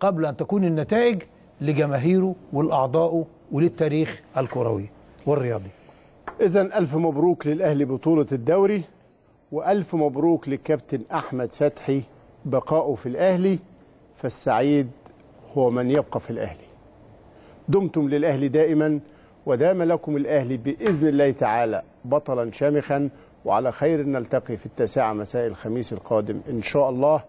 قبل أن تكون النتائج لجماهيره ولأعضائه وللتاريخ الكروي والرياضي إذا ألف مبروك للأهلي بطولة الدوري وألف مبروك للكابتن أحمد فتحي بقائه في الأهلي فالسعيد هو من يبقى في الأهلي دمتم للأهلي دائما ودام لكم الأهلي بإذن الله تعالى بطلا شامخا وعلى خير نلتقي في التاسعة مساء الخميس القادم إن شاء الله